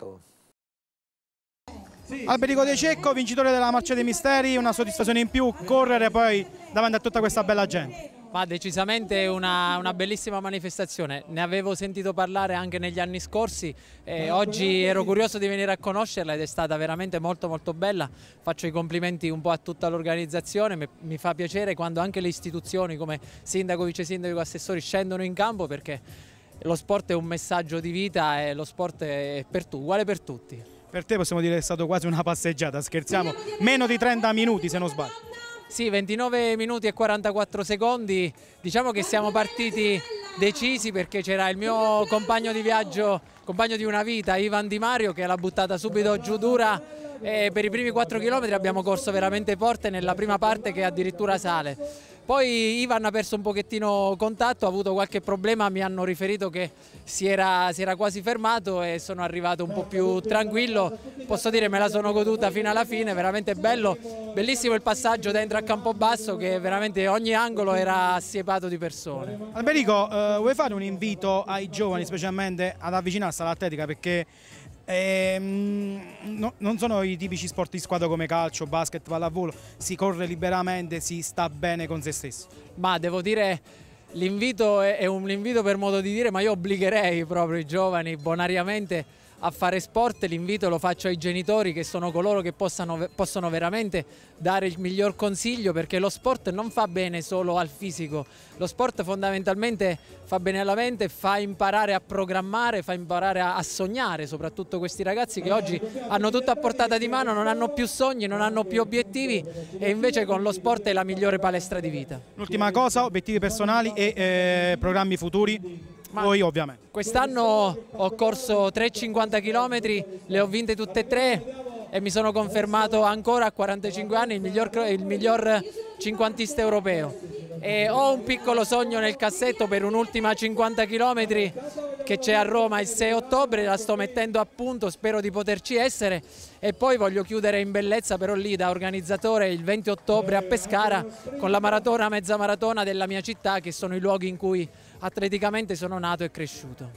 campionato. Alberico De Cecco, vincitore della Marcia dei Misteri, una soddisfazione in più correre poi davanti a tutta questa bella gente. Ma decisamente una, una bellissima manifestazione, ne avevo sentito parlare anche negli anni scorsi e oggi ero curioso di venire a conoscerla ed è stata veramente molto molto bella, faccio i complimenti un po' a tutta l'organizzazione, mi fa piacere quando anche le istituzioni come sindaco, vice sindaco, assessori scendono in campo perché lo sport è un messaggio di vita e lo sport è per tu, uguale per tutti. Per te possiamo dire che è stata quasi una passeggiata, scherziamo, meno di 30 minuti se non sbaglio. Sì, 29 minuti e 44 secondi, diciamo che siamo partiti decisi perché c'era il mio compagno di viaggio, compagno di una vita, Ivan Di Mario, che l'ha buttata subito giù dura e per i primi 4 km abbiamo corso veramente forte nella prima parte che addirittura sale. Poi Ivan ha perso un pochettino contatto, ha avuto qualche problema, mi hanno riferito che si era, si era quasi fermato e sono arrivato un po' più tranquillo. Posso dire me la sono goduta fino alla fine, veramente bello, bellissimo il passaggio dentro a Campobasso che veramente ogni angolo era assiepato di persone. Alberico, eh, vuoi fare un invito ai giovani specialmente ad avvicinarsi all'atletica perché Ehm, no, non sono i tipici sport di squadra come calcio, basket, pallavolo, si corre liberamente, si sta bene con se stessi. Ma devo dire... L'invito è, è un invito per modo di dire, ma io obbligherei proprio i giovani bonariamente a fare sport, l'invito lo faccio ai genitori che sono coloro che possano, possono veramente dare il miglior consiglio perché lo sport non fa bene solo al fisico, lo sport fondamentalmente fa bene alla mente, fa imparare a programmare, fa imparare a, a sognare, soprattutto questi ragazzi che oggi hanno tutto a portata di mano, non hanno più sogni, non hanno più obiettivi e invece con lo sport è la migliore palestra di vita. L'ultima cosa, obiettivi personali e eh, programmi futuri? Ma voi ovviamente. Quest'anno ho corso 3,50 km, le ho vinte tutte e tre e mi sono confermato ancora a 45 anni il miglior, il miglior 50 europeo e ho un piccolo sogno nel cassetto per un'ultima 50 km che c'è a Roma il 6 ottobre, la sto mettendo a punto, spero di poterci essere e poi voglio chiudere in bellezza però lì da organizzatore il 20 ottobre a Pescara con la maratona, mezza maratona della mia città che sono i luoghi in cui atleticamente sono nato e cresciuto.